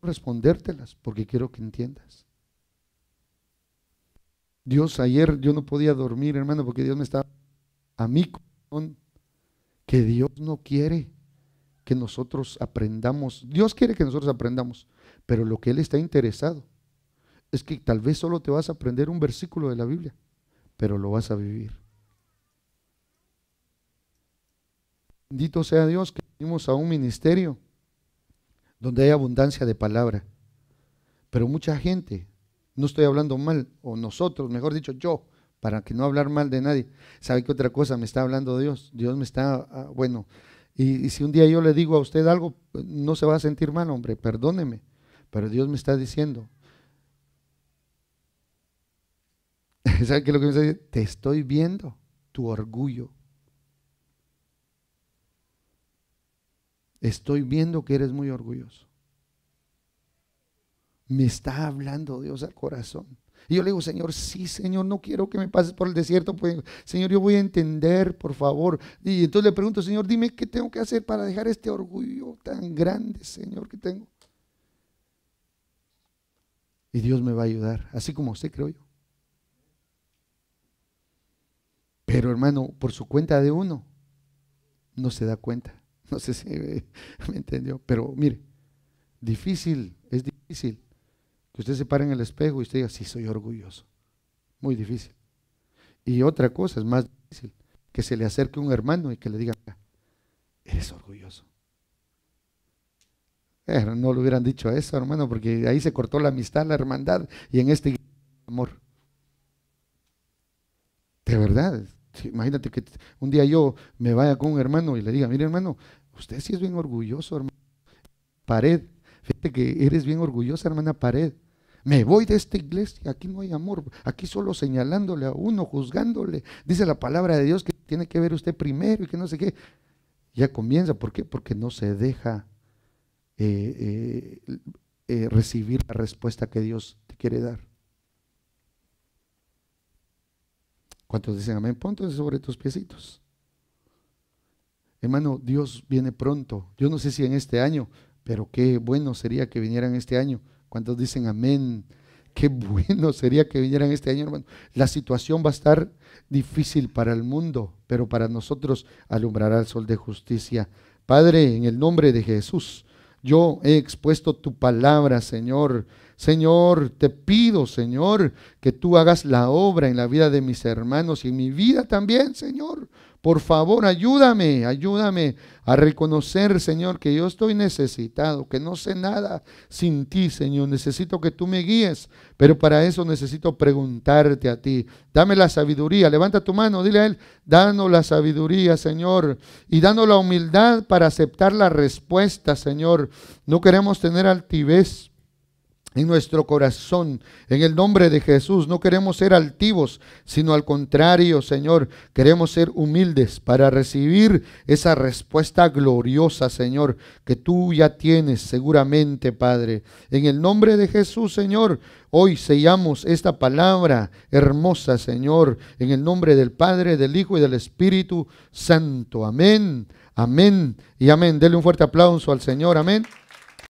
respondértelas porque quiero que entiendas. Dios, ayer yo no podía dormir, hermano, porque Dios me estaba a mí con que Dios no quiere que nosotros aprendamos. Dios quiere que nosotros aprendamos, pero lo que Él está interesado es que tal vez solo te vas a aprender un versículo de la Biblia, pero lo vas a vivir. Bendito sea Dios que venimos a un ministerio donde hay abundancia de palabra. Pero mucha gente, no estoy hablando mal, o nosotros, mejor dicho, yo, para que no hablar mal de nadie. ¿Sabe qué otra cosa me está hablando Dios? Dios me está, ah, bueno, y, y, si un día yo le digo a usted algo, no se va a sentir mal, hombre, perdóneme, pero Dios me está diciendo, ¿Sabes qué lo que me dice? Te estoy viendo tu orgullo. Estoy viendo que eres muy orgulloso. Me está hablando Dios al corazón. Y yo le digo, Señor, sí, Señor, no quiero que me pases por el desierto. Pues, señor, yo voy a entender, por favor. Y entonces le pregunto, Señor, dime qué tengo que hacer para dejar este orgullo tan grande, Señor, que tengo. Y Dios me va a ayudar, así como usted, creo yo. Pero hermano, por su cuenta de uno, no se da cuenta. No sé si me, entendió, pero mire, difícil, es difícil que usted se pare en el espejo y usted diga, sí, soy orgulloso. Muy difícil. Y otra cosa es más difícil, que se le acerque un hermano y que le diga, eres orgulloso. Eh, no lo hubieran dicho a eso, hermano, porque ahí se cortó la amistad, la hermandad, y en este amor. De verdad, Imagínate que un día yo me vaya con un hermano y le diga, mire hermano, usted sí es bien orgulloso, hermano. Pared, fíjate que eres bien orgullosa, hermana Pared. Me voy de esta iglesia, aquí no hay amor, aquí solo señalándole a uno, juzgándole. Dice la palabra de Dios que tiene que ver usted primero y que no sé qué. Ya comienza, ¿por qué? Porque no se deja eh, eh, eh, recibir la respuesta que Dios te quiere dar. ¿Cuántos dicen amén? Ponte sobre tus piecitos. Hermano, Dios viene pronto. Yo no sé si en este año, pero qué bueno sería que vinieran este año. ¿Cuántos dicen amén? Qué bueno sería que vinieran este año, hermano. La situación va a estar difícil para el mundo, pero para nosotros alumbrará el sol de justicia. Padre, en el nombre de Jesús, yo he expuesto tu palabra, Señor Señor, te pido, Señor, que tú hagas la obra en la vida de mis hermanos y en mi vida también, Señor. Por favor, ayúdame, ayúdame a reconocer, Señor, que yo estoy necesitado, que no sé nada sin ti, Señor. Necesito que tú me guíes, pero para eso necesito preguntarte a ti. Dame la sabiduría, levanta tu mano, dile a Él, danos la sabiduría, Señor, y danos la humildad para aceptar la respuesta, Señor. No queremos tener altivez en nuestro corazón. En el nombre de Jesús no queremos ser altivos, sino al contrario, Señor, queremos ser humildes para recibir esa respuesta gloriosa, Señor, que tú ya tienes seguramente, Padre. En el nombre de Jesús, Señor, hoy sellamos esta palabra hermosa, Señor, en el nombre del Padre, del Hijo y del Espíritu Santo. Amén. Amén y amén. Dele un fuerte aplauso al Señor. Amén.